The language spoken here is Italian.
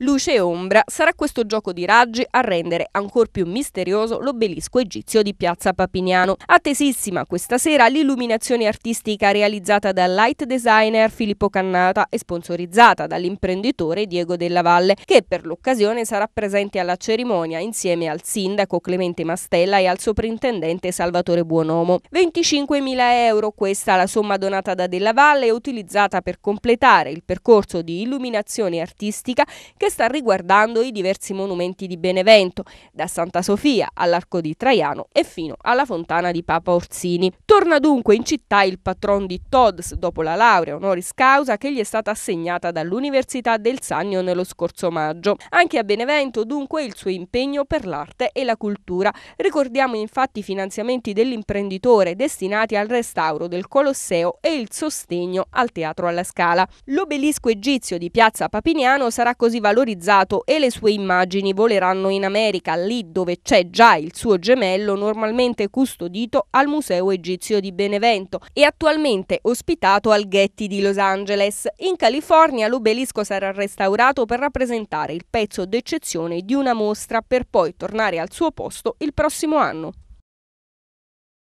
Luce e ombra sarà questo gioco di raggi a rendere ancor più misterioso l'obelisco egizio di Piazza Papiniano. Attesissima questa sera l'illuminazione artistica realizzata dal light designer Filippo Cannata e sponsorizzata dall'imprenditore Diego Della Valle, che per l'occasione sarà presente alla cerimonia insieme al sindaco Clemente Mastella e al soprintendente Salvatore Buonomo. 25.000 euro questa la somma donata da Della Valle e utilizzata per completare il percorso di illuminazione artistica che che sta riguardando i diversi monumenti di Benevento, da Santa Sofia all'Arco di Traiano e fino alla fontana di Papa Orsini. Torna dunque in città il patron di Tods dopo la laurea honoris causa che gli è stata assegnata dall'Università del Sannio nello scorso maggio. Anche a Benevento dunque il suo impegno per l'arte e la cultura. Ricordiamo infatti i finanziamenti dell'imprenditore destinati al restauro del Colosseo e il sostegno al Teatro alla Scala. L'obelisco egizio di Piazza Papiniano sarà così valutato valorizzato e le sue immagini voleranno in America, lì dove c'è già il suo gemello normalmente custodito al Museo Egizio di Benevento e attualmente ospitato al Getty di Los Angeles. In California l'obelisco sarà restaurato per rappresentare il pezzo d'eccezione di una mostra per poi tornare al suo posto il prossimo anno.